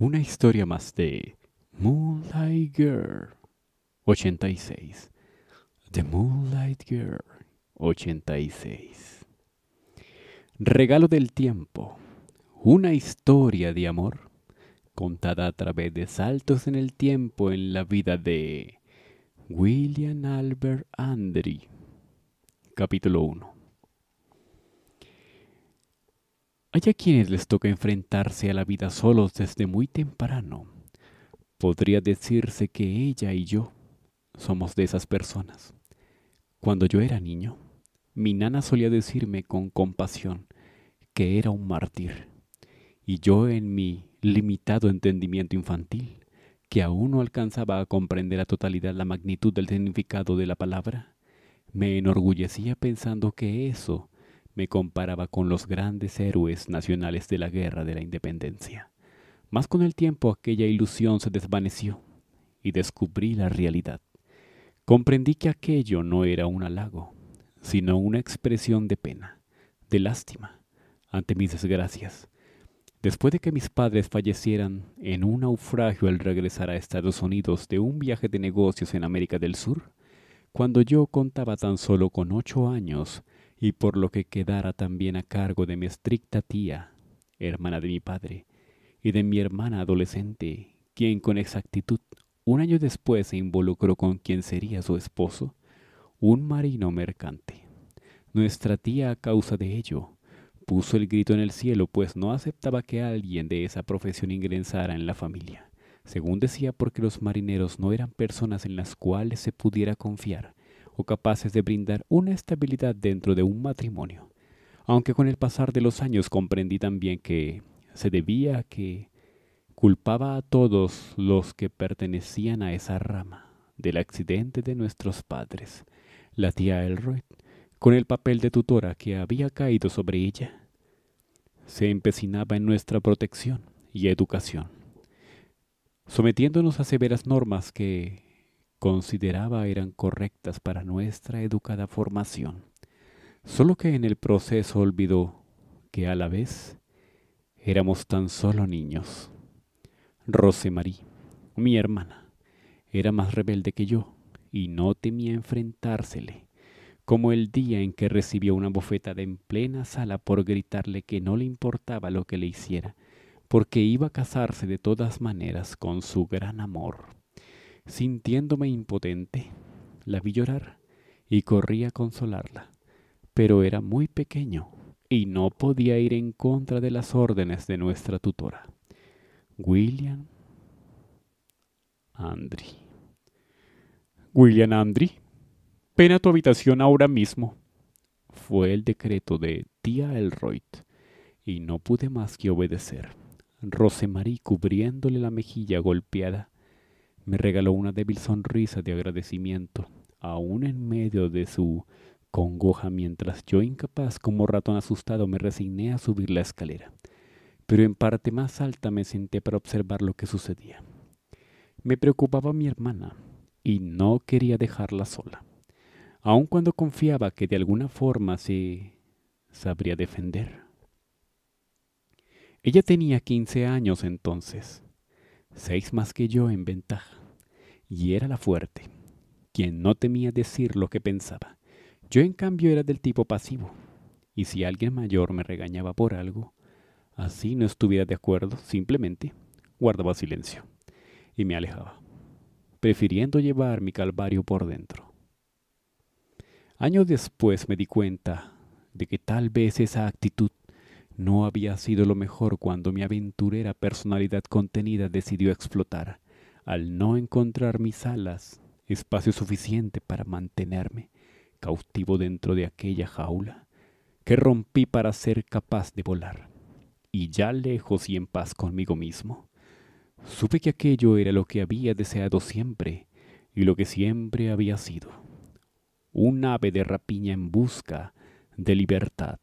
Una historia más de Moonlight Girl 86. The Moonlight Girl 86. Regalo del tiempo. Una historia de amor contada a través de saltos en el tiempo en la vida de William Albert Andry. Capítulo 1. Hay a quienes les toca enfrentarse a la vida solos desde muy temprano. Podría decirse que ella y yo somos de esas personas. Cuando yo era niño, mi nana solía decirme con compasión que era un mártir, y yo en mi limitado entendimiento infantil, que aún no alcanzaba a comprender a totalidad la magnitud del significado de la palabra, me enorgullecía pensando que eso me comparaba con los grandes héroes nacionales de la guerra de la independencia. Más con el tiempo aquella ilusión se desvaneció y descubrí la realidad. Comprendí que aquello no era un halago, sino una expresión de pena, de lástima, ante mis desgracias. Después de que mis padres fallecieran en un naufragio al regresar a Estados Unidos de un viaje de negocios en América del Sur, cuando yo contaba tan solo con ocho años, y por lo que quedara también a cargo de mi estricta tía, hermana de mi padre, y de mi hermana adolescente, quien con exactitud un año después se involucró con quien sería su esposo, un marino mercante. Nuestra tía, a causa de ello, puso el grito en el cielo, pues no aceptaba que alguien de esa profesión ingresara en la familia, según decía porque los marineros no eran personas en las cuales se pudiera confiar, capaces de brindar una estabilidad dentro de un matrimonio, aunque con el pasar de los años comprendí también que se debía a que culpaba a todos los que pertenecían a esa rama del accidente de nuestros padres, la tía Elroy, con el papel de tutora que había caído sobre ella. Se empecinaba en nuestra protección y educación, sometiéndonos a severas normas que consideraba eran correctas para nuestra educada formación, solo que en el proceso olvidó que a la vez éramos tan solo niños. Rosemarie, mi hermana, era más rebelde que yo y no temía enfrentársele, como el día en que recibió una bofetada en plena sala por gritarle que no le importaba lo que le hiciera, porque iba a casarse de todas maneras con su gran amor. Sintiéndome impotente, la vi llorar y corrí a consolarla, pero era muy pequeño y no podía ir en contra de las órdenes de nuestra tutora. William Andri. William Andri, ven a tu habitación ahora mismo. Fue el decreto de tía Elroyd, y no pude más que obedecer. Rosemary, cubriéndole la mejilla golpeada me regaló una débil sonrisa de agradecimiento, aún en medio de su congoja mientras yo incapaz como ratón asustado me resigné a subir la escalera, pero en parte más alta me senté para observar lo que sucedía. Me preocupaba mi hermana y no quería dejarla sola, aun cuando confiaba que de alguna forma se sabría defender. Ella tenía 15 años entonces, seis más que yo en ventaja y era la fuerte, quien no temía decir lo que pensaba. Yo en cambio era del tipo pasivo, y si alguien mayor me regañaba por algo, así no estuviera de acuerdo, simplemente guardaba silencio y me alejaba, prefiriendo llevar mi calvario por dentro. Años después me di cuenta de que tal vez esa actitud no había sido lo mejor cuando mi aventurera personalidad contenida decidió explotar al no encontrar mis alas espacio suficiente para mantenerme cautivo dentro de aquella jaula que rompí para ser capaz de volar. Y ya lejos y en paz conmigo mismo, supe que aquello era lo que había deseado siempre y lo que siempre había sido. Un ave de rapiña en busca de libertad.